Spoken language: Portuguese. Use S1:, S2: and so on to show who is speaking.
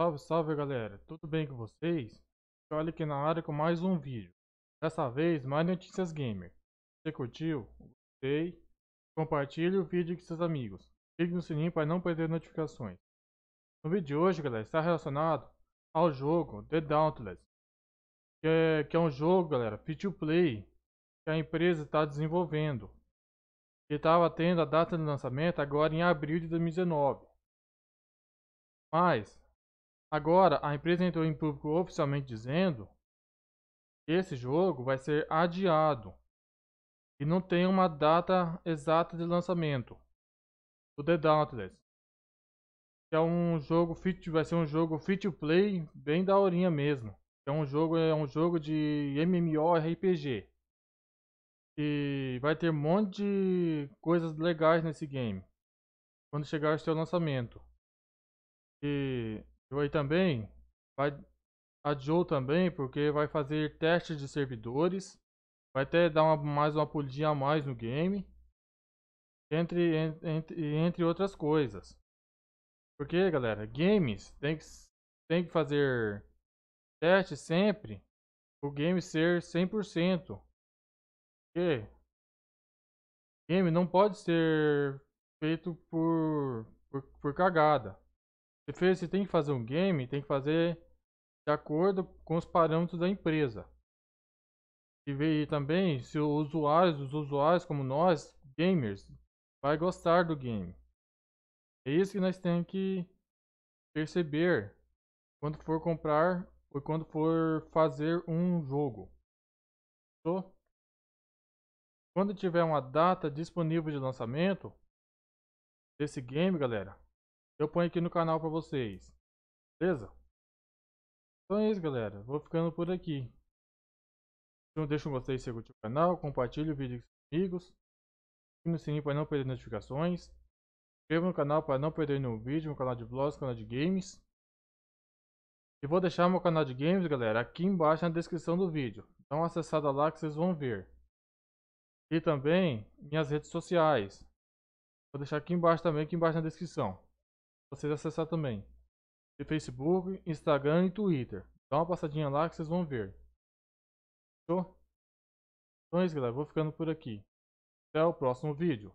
S1: Salve, salve galera, tudo bem com vocês? Olha aqui na área com mais um vídeo. Dessa vez, mais notícias gamer. Se curtiu? Gostei? Compartilhe o vídeo com seus amigos. Clique no sininho para não perder notificações. No vídeo de hoje, galera, está relacionado ao jogo The Dauntless, que é, que é um jogo, galera, fit to play, que a empresa está desenvolvendo. E estava tendo a data de lançamento agora em abril de 2019. Mas, Agora, a empresa entrou em público oficialmente dizendo que esse jogo vai ser adiado e não tem uma data exata de lançamento. O The Dauntless, que é um jogo fit, vai ser um jogo fit to play bem da horinha mesmo. É um jogo é um jogo de MMORPG. E vai ter um monte de coisas legais nesse game quando chegar o seu lançamento. E Joey também vai adiou também porque vai fazer teste de servidores, vai até dar uma, mais uma polidinha a mais no game, entre, entre, entre outras coisas. Porque, galera, games tem que, tem que fazer teste sempre o game ser 100%. Porque game não pode ser feito por, por, por cagada. Você, fez, você tem que fazer um game, tem que fazer de acordo com os parâmetros da empresa. E ver também se os usuários, os usuários como nós, gamers, vai gostar do game. É isso que nós temos que perceber quando for comprar ou quando for fazer um jogo. Quando tiver uma data disponível de lançamento desse game, galera, eu ponho aqui no canal pra vocês. Beleza? Então é isso, galera. Vou ficando por aqui. Então deixa um gostei se curtiu o canal, compartilhe o vídeo com seus amigos. Clique no sininho para não perder notificações. Inscreva no canal para não perder nenhum vídeo, meu canal de vlogs, canal de games. E vou deixar meu canal de games, galera, aqui embaixo na descrição do vídeo. Dá uma acessada lá que vocês vão ver. E também minhas redes sociais. Vou deixar aqui embaixo também, aqui embaixo na descrição vocês acessar também. Tem Facebook, Instagram e Twitter. Dá uma passadinha lá que vocês vão ver. Fechou? Então é isso, galera. Vou ficando por aqui. Até o próximo vídeo.